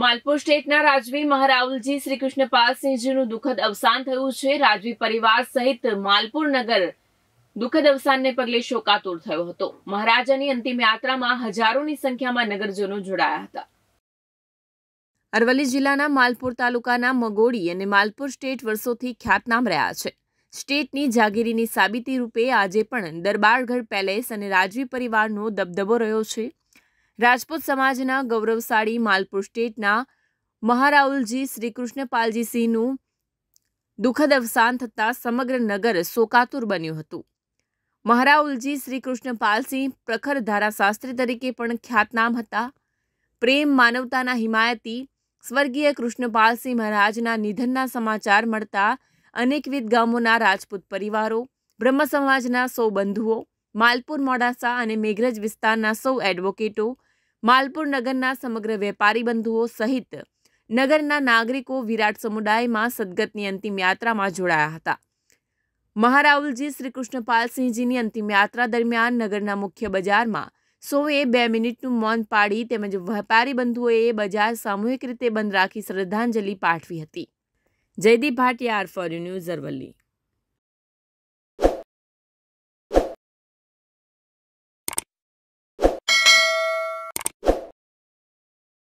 માલપુર સ્ટેટના રાજવી મહારાવલજી શ્રી કૃષ્ણપાલસિંહજીનું દુઃખદ અવસાન થયું છે રાજવી પરિવાર સહિત માલપુર નગર દુઃખદ અવસાનને પગલે શોકાતુર થયો હતો મહારાજાની અંતિમ યાત્રામાં હજારોની સંખ્યામાં નગરજનો જોડાયા હતા અરવલ્લી જિલ્લાના માલપુર તાલુકાના મગોડી અને માલપુર સ્ટેટ વર્ષોથી ખ્યાતનામ રહ્યા છે સ્ટેટની જાગીરીની સાબિતી રૂપે આજે પણ દરબારગઢ પેલેસ અને રાજવી પરિવારનો દબદબો રહ્યો છે રાજપૂત સમાજના ગૌરવશાળી માલપુર સ્ટેટના મહારાઉલજી શ્રી કૃષ્ણપાલજીસિંહનું દુઃખદ અવસાન થતાં સમગ્ર નગર શોકાતુર બન્યું હતું મહારાઉલજી શ્રી કૃષ્ણપાલસિંહ પ્રખર ધારાશાસ્ત્રી તરીકે પણ ખ્યાતનામ હતા પ્રેમ માનવતાના હિમાયતી સ્વર્ગીય કૃષ્ણપાલસિંહ મહારાજના નિધનના સમાચાર મળતા અનેકવિધ ગામોના રાજપૂત પરિવારો બ્રહ્મ સમાજના સૌ બંધુઓ માલપુર મોડાસા અને મેઘરજ વિસ્તારના સૌ એડવોકેટો માલપુર નગરના સમગ્ર વેપારી બંધુઓ સહિત નગરના નાગરિકો વિરાટ સમુદાયમાં સદગતની અંતિમ યાત્રામાં જોડાયા હતા મહારાઉલજી શ્રી કૃષ્ણપાલસિંહજીની અંતિમ યાત્રા દરમિયાન નગરના મુખ્ય બજારમાં સૌએ બે મિનિટનું મૌન પાડી તેમજ વેપારી બંધુઓએ બજાર સામૂહિક રીતે બંધ રાખી શ્રદ્ધાંજલિ પાઠવી હતી Jaydeep Bhatia R four news Aravalli